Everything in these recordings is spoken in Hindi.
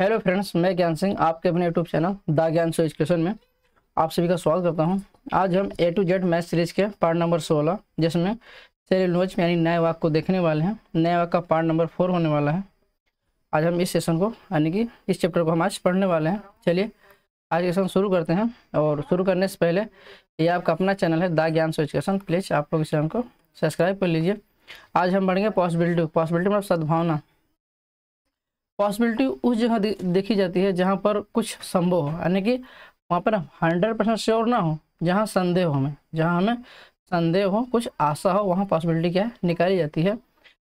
हेलो फ्रेंड्स मैं ज्ञान सिंह आपके अपने यूट्यूब चैनल द ज्ञान सो एजुकेशन में आप सभी का स्वागत करता हूं आज हम A to Z math series के पार्ट नंबर 16 जिसमें सेरेलोज यानी नए वाक को देखने वाले हैं नए वाक का पार्ट नंबर फोर होने वाला है आज हम इस सेशन को यानी कि इस चैप्टर को हम आज पढ़ने वाले हैं चलिए आज सेशन शुरू करते हैं और शुरू करने से पहले ये आपका अपना चैनल है द ज्ञान सो एजुकेशन प्लीज़ आप लोग इस चैनल को सब्सक्राइब कर लीजिए आज हम बढ़ेंगे पॉसिबिलिटी पॉसिबिलिटी मतलब सद्भावना पॉसिबिलिटी उस जगह देखी जाती है जहाँ पर कुछ संभव हो यानी कि वहाँ पर हंड्रेड परसेंट श्योर ना हो जहाँ संदेह हो हमें जहाँ हमें संदेह हो कुछ आशा हो वहाँ पॉसिबिलिटी क्या है निकाली जाती है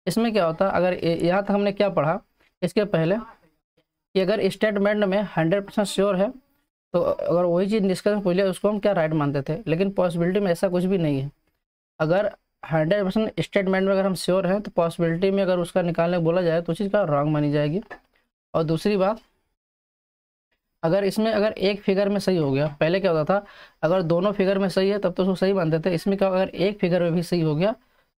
इसमें क्या होता है अगर यहाँ तक हमने क्या पढ़ा इसके पहले कि अगर स्टेटमेंट में हंड्रेड परसेंट श्योर है तो अगर वही चीज़ निष्कर्ष पूछ लिया उसको हम क्या राइट मानते थे लेकिन पॉसिबिलिटी में ऐसा कुछ भी नहीं है अगर हंड्रेड परसेंट स्टेटमेंट में अगर हम श्योर हैं तो पॉसिबिलिटी में अगर उसका निकालने बोला जाए तो उस चीज़ का रॉन्ग मानी जाएगी और दूसरी बात अगर इसमें अगर एक फिगर में सही हो गया पहले क्या होता था अगर दोनों फिगर में सही है तब तो उसको सही मानते थे इसमें क्या अगर एक फिगर में भी सही हो गया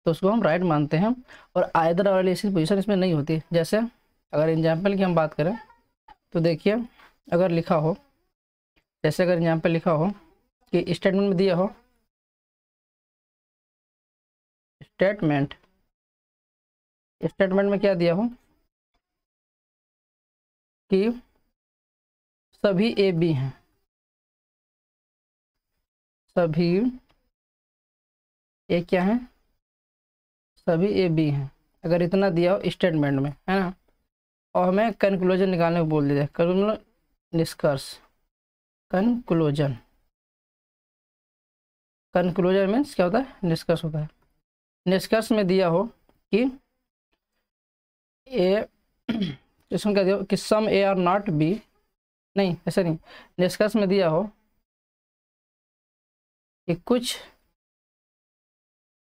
तो उसको हम राइट मानते हैं और आयदर वाली ऐसी पोजिशन इसमें नहीं होती जैसे अगर एग्जाम्पल की हम बात करें तो देखिए अगर लिखा हो जैसे अगर एग्जाम्पल लिखा हो कि स्टेटमेंट में दिया हो स्टेटमेंट स्टेटमेंट में क्या दिया हूँ कि सभी ए बी हैं सभी ए क्या है सभी ए बी हैं अगर इतना दिया हो स्टेटमेंट में है ना और हमें कंक्लूजन निकालने को बोल दिया मतलब निष्कर्ष कंक्लूजन कंक्लूजन मीन्स क्या होता है निष्कर्ष होता है निष्कर्ष में दिया हो कि ए इसमें कह दिया कि some A are not B नहीं ऐसा नहीं निष्कर्ष में दिया हो कि कुछ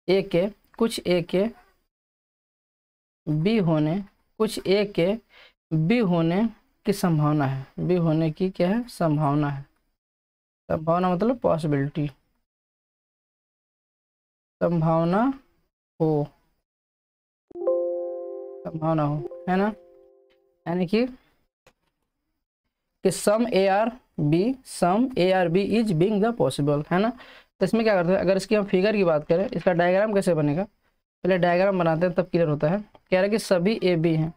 ए के कुछ ए के बी होने कुछ ए के बी होने की संभावना है बी होने की क्या है संभावना है संभावना मतलब पॉसिबिलिटी संभावना हो संभावना हो है ना यानी कि कि some A are B some A are B is being the possible है ना तो इसमें क्या करते हैं अगर इसकी हम फिगर की बात करें इसका डायग्राम कैसे बनेगा पहले डायग्राम बनाते हैं तब क्लियर होता है कह रहा है कि सभी ए बी हैं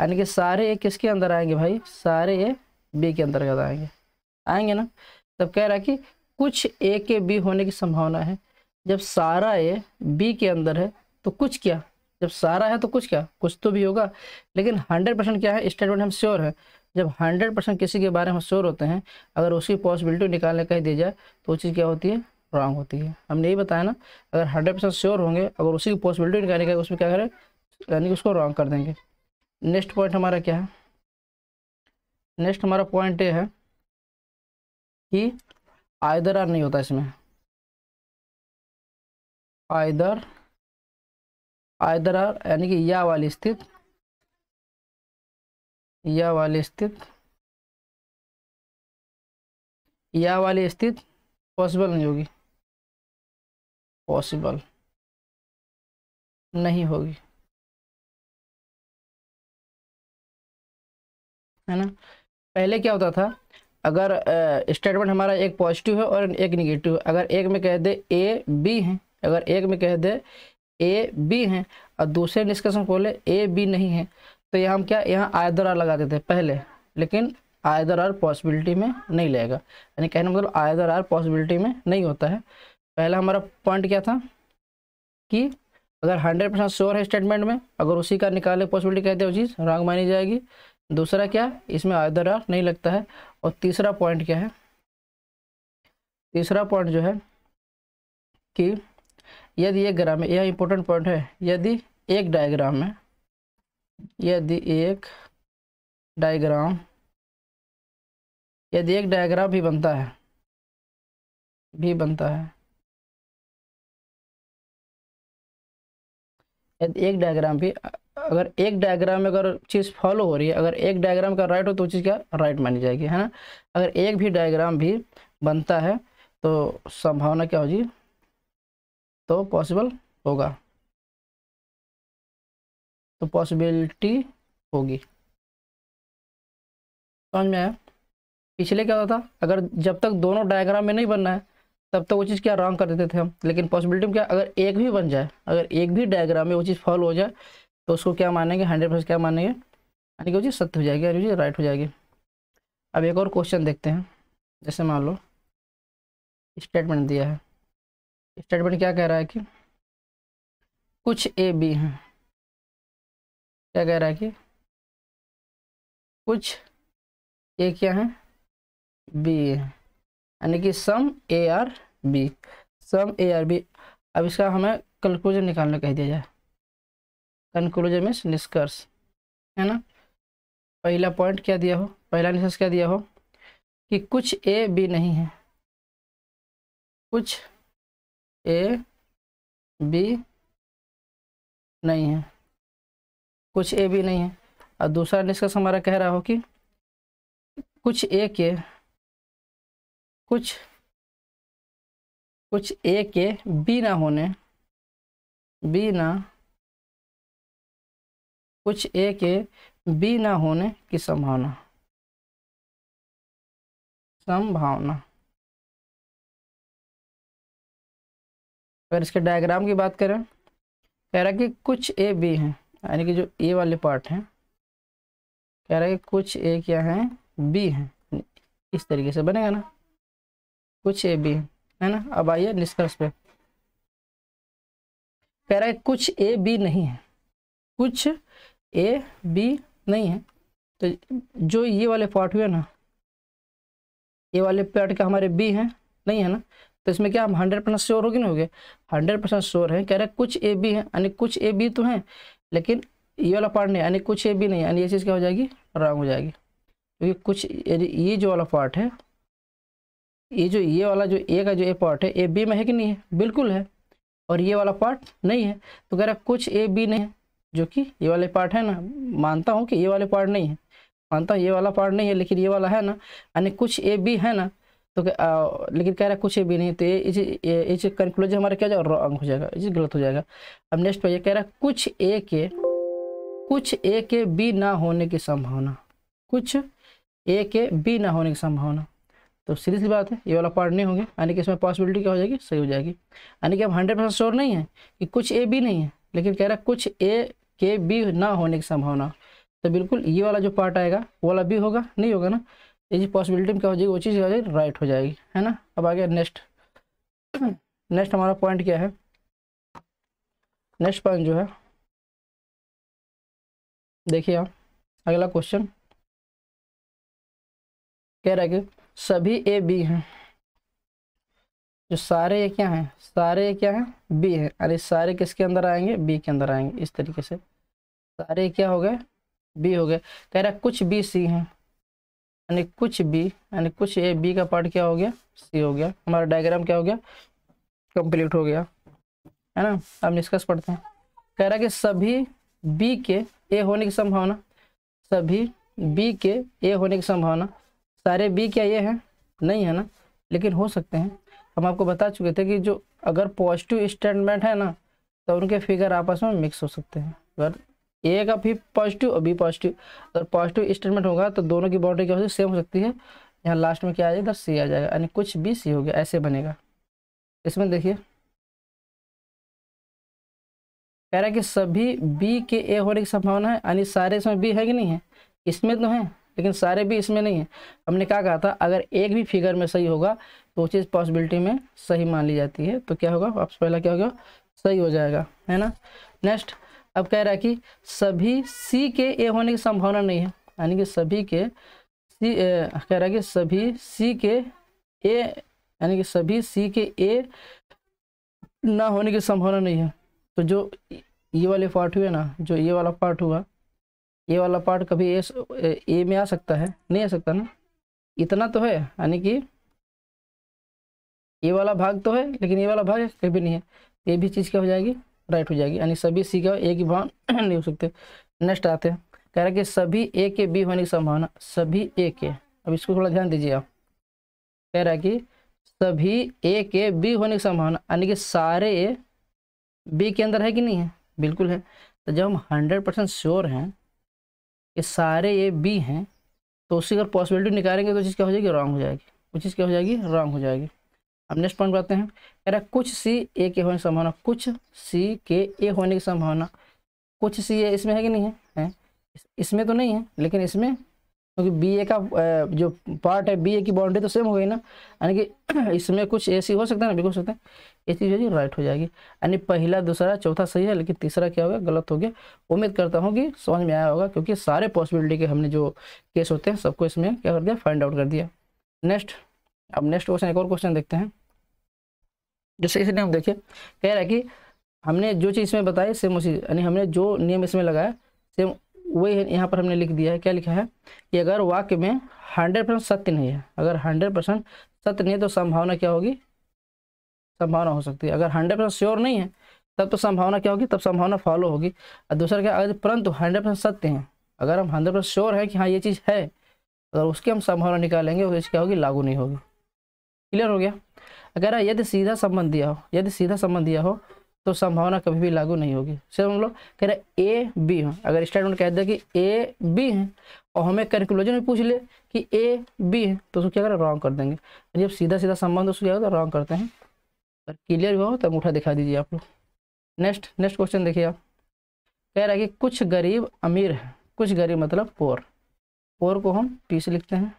यानी कि सारे ए किसके अंदर आएंगे भाई सारे ए बी के अंतर्गत आएंगे आएंगे ना तब कह रहा है कि कुछ ए के बी होने की संभावना है जब सारा ए बी के अंदर है तो कुछ क्या जब सारा है तो कुछ क्या कुछ तो भी होगा लेकिन हंड्रेड परसेंट क्या है स्टेटमेंट हम श्योर है जब हंड्रेड परसेंट किसी के बारे में हम श्योर होते हैं अगर उसकी पॉसिबिलिटी निकालने कहीं दी जाए तो वो चीज़ क्या होती है रॉन्ग होती है हमने यही बताया ना अगर हंड्रेड परसेंट श्योर होंगे अगर उसी की पॉसिबिलिटी निकालने का उसमें क्या करें यानी कि उसको रॉन्ग कर देंगे नेक्स्ट पॉइंट हमारा क्या है नेक्स्ट हमारा पॉइंट ये है कि आयदर आर नहीं होता इसमें आयदर आयदर यानी कि या वाली स्थित या वाली स्थित या वाली स्थित पॉसिबल नहीं होगी पॉसिबल नहीं होगी है ना पहले क्या होता था अगर स्टेटमेंट हमारा एक पॉजिटिव है और एक निगेटिव है अगर एक में कह दे ए बी हैं अगर एक में कह दे ए बी हैं और दूसरे डिस्कशन बोले ए बी नहीं है तो यहाँ हम क्या यहाँ आयदर आर लगा देते हैं पहले लेकिन आयदर आर पॉसिबिलिटी में नहीं लगेगा यानी कहने मतलब आयदर आर पॉसिबिलिटी में नहीं होता है पहला हमारा पॉइंट क्या था कि अगर हंड्रेड परसेंट श्योर है स्टेटमेंट में अगर उसी का निकाले पॉसिबिलिटी कहते हैं वो चीज़ रॉन्ग मानी जाएगी दूसरा क्या इसमें आयदर आर नहीं लगता है और तीसरा पॉइंट क्या है तीसरा पॉइंट जो है कि यदि एक ग्राम में यह इंपॉर्टेंट पॉइंट है यदि एक डायग्राम में यदि एक डायग्राम यदि एक डायग्राम भी बनता है भी बनता है यदि एक डायग्राम भी अगर एक डायग्राम में अगर चीज़ फॉलो हो रही है अगर एक डायग्राम का राइट हो तो चीज़ क्या राइट मानी जाएगी है ना अगर एक भी डायग्राम भी बनता है तो संभावना क्या होगी तो पॉसिबल होगा तो पॉसिबिलिटी होगी समझ में आया पिछले क्या होता था अगर जब तक दोनों डायग्राम में नहीं बनना है तब तक तो वो चीज़ क्या रॉन्ग कर देते थे हम लेकिन पॉसिबिलिटी में क्या अगर एक भी बन जाए अगर एक भी डायग्राम में वो चीज़ फॉल हो जाए तो उसको क्या मानेंगे हंड्रेड परसेंट क्या मानेंगे यानी कि वो चीज़ सत्य हो जाएगी यानी चीज़ राइट हो जाएगी अब एक और क्वेश्चन देखते हैं जैसे मान लो स्टेटमेंट दिया है स्टेटमेंट क्या कह रहा है कि कुछ ए बी हैं क्या कह रहा है कि कुछ ए क्या है बी यानी कि some A are B some A are B अब इसका हमें कंक्लूजन निकालने कह दिया जाए कंक्लूजन मीन्स निष्कर्ष है ना पहला पॉइंट क्या दिया हो पहला निष्कर्ष क्या दिया हो कि कुछ ए बी नहीं है कुछ ए बी नहीं है कुछ ए बी नहीं है और दूसरा निष्कर्ष हमारा कह रहा हो कि कुछ ए के कुछ कुछ ए के बी ना होने बी ना कुछ ए के बी ना होने की संभावना संभावना अगर इसके डायग्राम की बात करें कह रहा है कि कुछ ए बी हैं यानी कि जो ए वाले पार्ट हैं कह रहा है कि कुछ ए क्या हैं बी हैं इस तरीके से बनेगा ना कुछ ए बी है ना अब आइए निष्कर्ष पे कह रहा है कुछ ए बी नहीं है कुछ ए बी नहीं है तो जो ये वाले पार्ट हुए ना ये वाले पार्ट के हमारे बी हैं नहीं है ना तो इसमें क्या हम हंड्रेड परसेंट श्योर हो कि नहीं हो गए हंड्रेड परसेंट श्योर है कह रहे कुछ ए बी है यानी कुछ ए बी तो है लेकिन ये वाला पार्ट नहीं यानी कुछ ए बी नहीं यानी ये चीज़ क्या हो जाएगी रॉन्ग हो जाएगी क्योंकि कुछ ये जो वाला पार्ट है ये जो ये वाला जो ए का जो ए पार्ट है ए बी में है कि नहीं है बिल्कुल है और ये वाला पार्ट नहीं है तो कह रहा कुछ ए बी नहीं है जो कि ये वाले पार्ट है ना मानता हूँ कि ये वाले पार्ट नहीं है मानता हूँ ये वाला पार्ट नहीं है लेकिन ये वाला है ना यानी कुछ ए बी है ना तो आ, लेकिन कह रहा है कुछ भी नहीं तो ये इस कंक्लूजन हमारा क्या जाएगा रॉन्ग हो जाएगा ये गलत हो जाएगा अब नेक्स्ट पर ये कह रहा है कुछ ए के कुछ ए के बी ना होने की संभावना कुछ ए के बी ना होने की संभावना तो सीधी सी बात है ये वाला पार्ट नहीं होंगे यानी कि इसमें पॉसिबिलिटी क्या हो जाएगी सही हो जाएगी यानी कि अब हंड्रेड परसेंट श्योर नहीं है कि कुछ ए बी नहीं है लेकिन कह रहा है कुछ ए के बी ना होने की संभावना तो बिल्कुल ये वाला जो पार्ट आएगा वो वाला बी होगा नहीं होगा ना ये पॉसिबिलिटी में क्या हो जाएगी वो चीज़ राइट हो जाएगी है ना अब आ गया नेक्स्ट नेक्स्ट हमारा पॉइंट क्या है नेक्स्ट पॉइंट जो है देखिए आप अगला क्वेश्चन कह रहा है कि सभी ए बी हैं जो सारे ये क्या हैं सारे ये क्या हैं बी हैं अरे सारे किसके अंदर आएंगे बी के अंदर आएंगे इस तरीके से सारे क्या हो गए बी हो गए कह रहा है कुछ बी सी हैं यानी कुछ बी यानी कुछ ए बी का पार्ट क्या हो गया सी हो गया हमारा डायग्राम क्या हो गया कंप्लीट हो गया है ना अब निष्कर्ष पढ़ते हैं कह रहा है कि सभी बी के ए होने की संभावना सभी बी के ए होने की संभावना सारे बी क्या ये हैं नहीं है ना लेकिन हो सकते हैं हम आपको बता चुके थे कि जो अगर पॉजिटिव स्टेटमेंट है ना तो उनके फिगर आपस में मिक्स हो सकते हैं अगर ए का भी पॉजिटिव और बी पॉजिटिव अगर पॉजिटिव स्टेटमेंट होगा तो दोनों की बाउंड्री क्या हो सेम हो सकती है यहाँ लास्ट में क्या आ जाएगा सी आ जाएगा यानी कुछ भी सी हो गया ऐसे बनेगा इसमें देखिए कह रहा है कि सभी बी के ए होने की संभावना है यानी सारे इसमें बी है कि नहीं है इसमें तो है लेकिन सारे भी इसमें नहीं है हमने क्या कहा था अगर एक भी फिगर में सही होगा तो चीज़ पॉसिबिलिटी में सही मान ली जाती है तो क्या होगा आपसे पहला क्या होगा सही हो जाएगा है ना नेक्स्ट अब कह रहा है कि सभी सी के ए होने की संभावना नहीं है यानी कि सभी के सी ए, कह रहा है कि सभी सी के ए यानी कि सभी सी के ए ना होने की संभावना नहीं है तो जो ये वाले पार्ट हुए ना जो ये वाला पार्ट हुआ ये वाला पार्ट कभी ए ए में आ सकता है नहीं आ सकता ना इतना तो है यानी कि ये वाला भाग तो है लेकिन ये वाला भाग कभी नहीं है ये भी चीज़ क्या हो जाएगी राइट हो जाएगी यानी सभी सी का ए की भाव नहीं हो सकते नेक्स्ट आते हैं कह रहे कि सभी ए के बी होने की संभावना सभी ए के अब इसको थोड़ा ध्यान दीजिए आप कह रहा है कि सभी ए के बी होने की संभावना यानी कि सारे ए बी के अंदर है कि नहीं है बिल्कुल है तो जब हम हंड्रेड परसेंट श्योर हैं कि सारे ए बी हैं तो उसकी अगर पॉसिबिलिटी निकालेंगे तो चीज़ क्या हो जाएगी रॉन्ग हो जाएगी वो चीज़ क्या हो जाएगी रॉन्ग हो जाएगी अब नेक्स्ट पॉइंट बताते हैं कह रहा है कुछ सी ए के होने की संभावना कुछ सी के ए होने की संभावना कुछ सी ए इसमें है कि नहीं है, है? इसमें तो नहीं है लेकिन इसमें क्योंकि बी ए का जो पार्ट है बी ए की बाउंड्री तो सेम हो गई ना यानी कि इसमें कुछ ऐसी हो सकता है ना बिल्कुल सकते हैं ये चीज़ जो राइट हो जाएगी यानी पहला दूसरा चौथा सही है लेकिन तीसरा क्या होगा गलत हो गया उम्मीद करता हूँ कि समझ में आया होगा क्योंकि सारे पॉसिबिलिटी के हमने जो केस होते हैं सबको इसमें क्या कर दिया फाइंड आउट कर दिया नेक्स्ट अब नेक्स्ट क्वेश्चन एक और क्वेश्चन देखते हैं जैसे इसलिए हम देखिए कह रहा है कि हमने जो चीज़ इसमें बताई सेम उसी यानी हमने जो नियम इसमें लगाया सेम वही यहाँ पर हमने लिख दिया है क्या लिखा है कि अगर वाक्य में हंड्रेड परसेंट सत्य नहीं है अगर हंड्रेड परसेंट सत्य नहीं है तो संभावना क्या होगी संभावना हो सकती है अगर हंड्रेड परसेंट श्योर नहीं है तब तो संभावना क्या होगी तब संभावना फॉलो होगी और दूसरा क्या अगर परंतु हंड्रेड परसेंट सत्य है अगर हम हंड्रेड परसेंट श्योर हैं कि हाँ ये चीज़ है अगर उसकी हम संभावना निकालेंगे तो चीज़ क्या होगी लागू नहीं होगी क्लियर हो गया अगर यदि सीधा संबंध दिया हो यदि सीधा संबंध दिया हो तो संभावना कभी भी लागू नहीं होगी सिर्फ हम लोग कह रहे ए बी हो अगर स्टेटमेंट कह दे कि ए बी है और हमें कंक्लूजन में पूछ ले कि ए बी है तो उसको क्या करें रॉन्ग कर देंगे जब सीधा सीधा संबंध उसको क्या होता है रॉन्ग करते हैं अगर क्लियर भी हो तो अंगूठा दिखा दीजिए आप लोग नेक्स्ट नेक्स्ट क्वेश्चन देखिए आप कह रहा है कि कुछ गरीब अमीर है कुछ गरीब मतलब पोर पोर को हम पी से लिखते हैं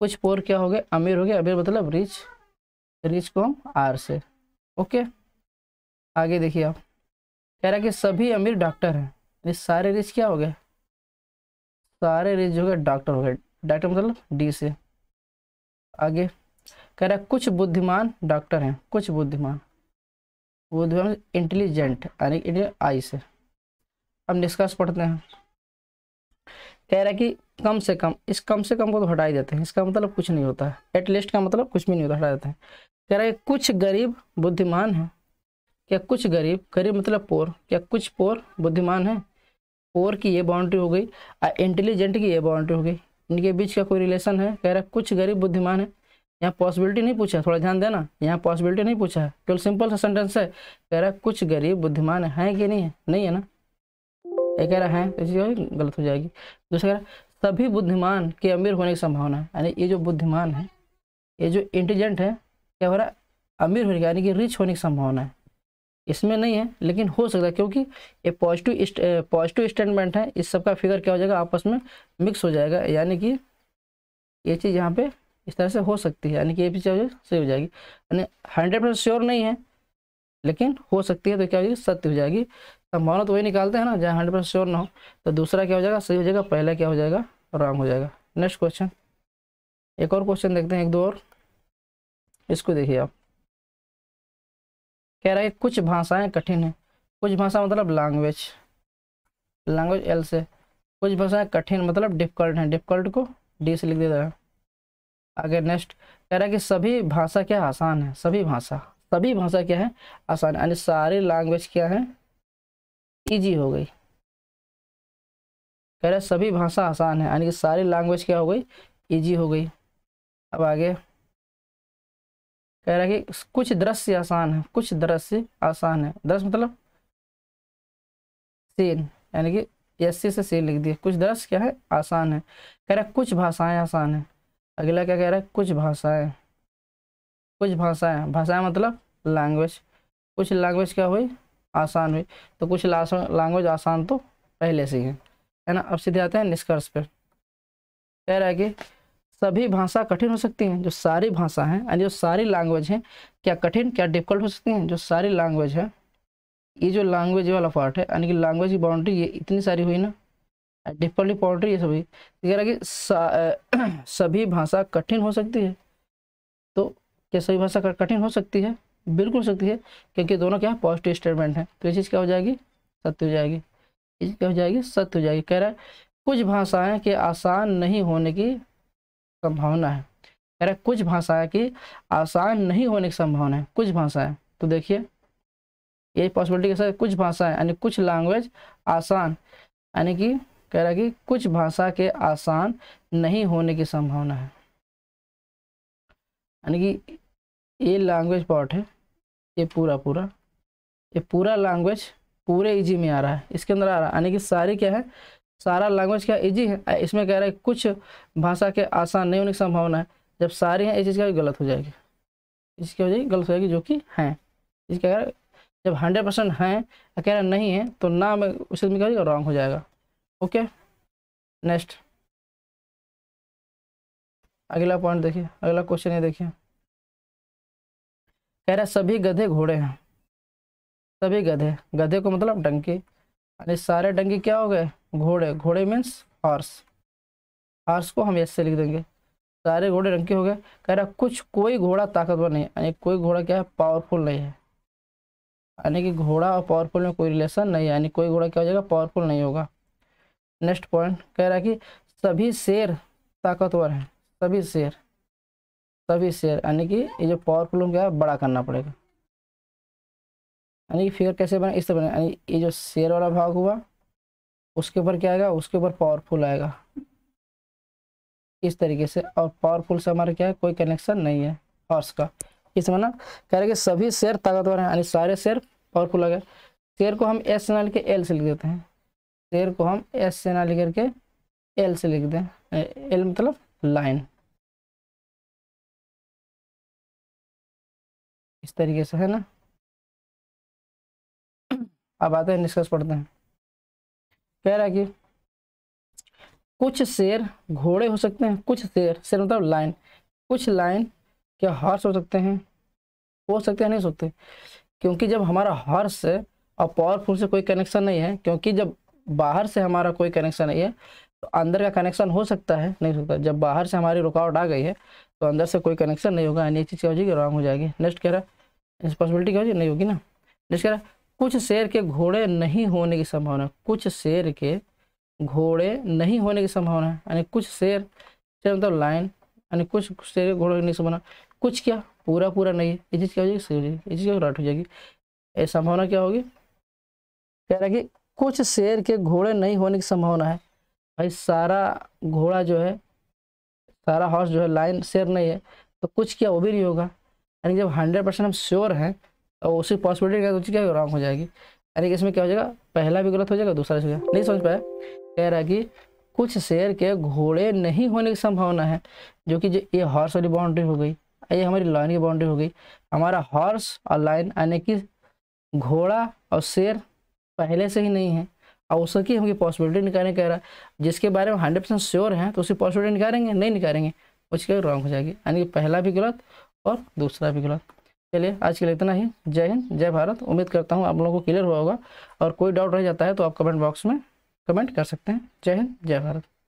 कुछ पोर क्या हो गए अमीर हो गए अमीर मतलब रिच रिच को हम आर से ओके आगे देखिए आप कह रहा कि सभी अमीर डॉक्टर हैं ये सारे रिच क्या हो गए सारे रिच हो गए डॉक्टर हो गए डॉक्टर मतलब डी से आगे कह रहा कुछ बुद्धिमान डॉक्टर हैं कुछ बुद्धिमान बुद्धिमान इंटेलिजेंट यानी आई से अब निष्कर्ष पढ़ते हैं कह रहा है कि कम से कम इस कम से कम को तो हटा ही देते हैं इसका मतलब कुछ नहीं होता है एटलीस्ट का मतलब कुछ भी नहीं होता हटा देते हैं कह रहा है कुछ गरीब बुद्धिमान है क्या कुछ गरीब गरीब मतलब पोर क्या कुछ पोर बुद्धिमान है पोर की ये बाउंड्री हो गई इंटेलिजेंट की ये बाउंड्री हो गई इनके बीच का कोई रिलेशन है कह रहा है कुछ गरीब बुद्धिमान है यहाँ पॉसिबिलिटी नहीं पूछा थोड़ा ध्यान देना यहाँ पॉसिबिलिटी नहीं पूछा है केवल सिंपल सा सेंटेंस है कह रहा है कुछ गरीब बुद्धिमान है कि नहीं है नहीं है ना ये कह रहा है तो चीज़ गलत हो जाएगी दूसरा कह रहा है सभी बुद्धिमान के अमीर होने की संभावना है यानी ये जो बुद्धिमान है ये जो इंटेलिजेंट है क्या हो रहा है अमीर होने की यानी कि रिच होने की संभावना है इसमें नहीं है लेकिन हो सकता है क्योंकि ये पॉजिटिव पॉजिटिव स्टेटमेंट है इस सबका फिगर क्या हो जाएगा आपस में मिक्स हो जाएगा यानी कि ये चीज़ यहाँ पे इस तरह से हो सकती है यानी कि ये भी चीज़ सही हो जाएगी यानी हंड्रेड परसेंट श्योर नहीं है लेकिन हो सकती है तो क्या हो जाएगी सत्य हो जाएगी संभावना तो वही निकालते हैं ना जहाँ हंड्रेड परसेंट श्योर ना हो तो दूसरा क्या हो जाएगा सही हो जाएगा पहला क्या हो जाएगा रॉन्ग हो जाएगा नेक्स्ट क्वेश्चन एक और क्वेश्चन देखते हैं एक दो और इसको देखिए आप कह रहा है कुछ भाषाएं कठिन हैं कुछ भाषा मतलब लैंग्वेज लैंग्वेज एल से कुछ भाषाएं कठिन मतलब डिफिकल्ट हैं डिफिकल्ट को डी से लिख देता है आगे नेक्स्ट कह रहा है कि सभी भाषा क्या आसान है सभी भाषा सभी भाषा क्या है आसान यानी सारी लैंग्वेज क्या है ईजी हो गई कह रहे सभी भाषा आसान है यानी कि सारी लैंग्वेज क्या हो गई ईजी हो गई अब आगे कह रहा कि कुछ दृश्य आसान है कुछ दृश्य आसान है दृश्य मतलब सीन यानी कि एस से सीन लिख दिए कुछ दृश्य क्या है आसान है कह रहा कुछ भाषाएं आसान है अगला क्या कह रहा है कुछ भाषाएं कुछ भाषाएं भाषाएं मतलब लैंग्वेज कुछ लैंग्वेज क्या हुई आसान हुई तो कुछ लैंग्वेज आसान तो पहले से ही है है ना अब सीधे आते हैं निष्कर्ष पर कह रहा है कि सभी भाषा कठिन हो सकती हैं जो सारी भाषा हैं यानी जो सारी लैंग्वेज हैं क्या कठिन क्या डिफिकल्ट हो सकती हैं जो सारी लैंग्वेज है ये जो लैंग्वेज वाला पार्ट है यानी कि लैंग्वेज की बाउंड्री ये इतनी सारी हुई ना डिफिकल्टी बाउंड्री ये सभी तो कह रहा है कि सभी भाषा कठिन हो सकती है तो क्या सभी भाषा कठिन हो सकती है बिल्कुल सकती है क्योंकि दोनों क्या है पॉजिटिव स्टेटमेंट है तो ये चीज़ क्या हो जाएगी सत्य हो जाएगी ये चीज़ क्या हो जाएगी सत्य हो जाएगी कह रहा है कुछ भाषाएं के आसान नहीं होने की संभावना है कह रहा है कुछ भाषाएं की आसान नहीं होने की संभावना है कुछ भाषाएं तो देखिए ये पॉसिबिलिटी कैसे कुछ भाषाएं यानी कुछ लैंग्वेज आसान यानी कि कह रहा है कि कुछ भाषा के आसान नहीं होने की संभावना है यानी कि ये लैंग्वेज पार्ट है ये पूरा पूरा ये पूरा लैंग्वेज पूरे इजी में आ रहा है इसके अंदर आ रहा है यानी कि सारी क्या है सारा लैंग्वेज क्या इजी है इसमें कह रहा है कुछ भाषा के आसान नहीं होने की संभावना है जब सारी हैं इस चीज़ का गलत हो जाएगी इसकी वजह गलत हो जाएगी जो कि हैं इसका कह रहा है जब हंड्रेड परसेंट हैं कह रहा नहीं है तो ना में उस में क्या रॉन्ग हो जाएगा ओके नेक्स्ट अगला पॉइंट देखिए अगला क्वेश्चन ये देखिए कह रहा सभी गधे घोड़े हैं सभी गधे गधे को मतलब डंकी यानी सारे डंकी क्या हो गए घोड़े घोड़े मीन्स हॉर्स हॉर्स को हम ऐसे लिख देंगे सारे घोड़े डंकी हो गए कह रहा कुछ कोई घोड़ा ताकतवर नहीं यानी कोई घोड़ा क्या है पावरफुल नहीं है यानी कि घोड़ा और पावरफुल में कोई रिलेशन नहीं है यानी कोई घोड़ा क्या हो जाएगा पावरफुल नहीं होगा नेक्स्ट पॉइंट कह रहा है कि सभी शेर ताकतवर हैं सभी शेर सभी शेयर यानी कि ये जो पावर कूलम क्या है बड़ा करना पड़ेगा यानी कि फिगर कैसे बने इस तरह बने यानी ये जो शेयर वाला भाग हुआ उसके ऊपर क्या आएगा उसके ऊपर पावरफुल आएगा इस तरीके से और पावरफुल से हमारा क्या है कोई कनेक्शन नहीं है हॉर्स का इसमें ना कह रहे कि सभी शेयर ताकतवर हैं यानी सारे शेयर पावरफुल आ गए शेयर को हम एस से ना लिख के एल से लिख देते हैं शेयर को हम एस से ना लिख करके एल से लिख दें एल मतलब लाइन इस तरीके से है ना अब आते हैं निष्कर्ष पढ़ते हैं कह रहा कि कुछ शेर घोड़े हो सकते हैं कुछ शेर शेर मतलब लाइन कुछ लाइन क्या हॉर्स हो सकते हैं हो सकते हैं नहीं सकते क्योंकि जब हमारा हॉर्स और पावरफुल से कोई कनेक्शन नहीं है क्योंकि जब बाहर से हमारा कोई कनेक्शन नहीं है तो अंदर का कनेक्शन हो सकता है नहीं सकता जब बाहर से हमारी रुकावट आ गई है तो अंदर से कोई कनेक्शन नहीं होगा यानी चीज़ क्या हो जाएगी रॉन्ग हो जाएगी नेक्स्ट कह रहा है रिस्पॉन्सिबिलिटी क्या हो जाएगी नहीं होगी ना नेक्स्ट कह रहा है कुछ शेर के घोड़े नहीं होने की संभावना कुछ शेर के घोड़े नहीं होने की संभावना है यानी कुछ शेर शेर मतलब लाइन यानी कुछ शेर के घोड़े नहीं संभावना कुछ क्या पूरा पूरा नहीं है ये चीज़ क्या हो जाएगी ये चीज़ राइट हो जाएगी ये संभावना क्या होगी कह रहा है कि कुछ शेर के घोड़े नहीं होने की संभावना है भाई सारा घोड़ा जो है सारा हॉर्स जो है लाइन शेयर नहीं है तो कुछ किया वो भी नहीं होगा यानी जब हंड्रेड परसेंट हम श्योर हैं और तो उसी पॉसिबिलिटी का कुछ क्या रॉन्ग हो जाएगी यानी कि इसमें क्या हो जाएगा पहला भी गलत हो जाएगा दूसरा भी नहीं समझ पाया कह रहा कि कुछ शेयर के घोड़े नहीं होने की संभावना है जो कि जो ये हॉर्स वाली बाउंड्री हो गई ये हमारी लाइन की बाउंड्री हो गई हमारा हॉर्स और लाइन यानी कि घोड़ा और शेर पहले से ही नहीं है अब उसकी की पॉसिबिलिटी निकालने कह रहा है जिसके बारे में हंड्रेड परसेंट श्योर हैं तो उसकी पॉसिबिलिटी निकालेंगे नहीं निकालेंगे लिए रॉन्ग हो जाएगी यानी कि पहला भी गलत और दूसरा भी गलत चलिए आज के लिए इतना ही जय हिंद जय भारत उम्मीद करता हूँ आप लोगों को क्लियर हुआ होगा और कोई डाउट रह जाता है तो आप कमेंट बॉक्स में कमेंट कर सकते हैं जय हिंद जय भारत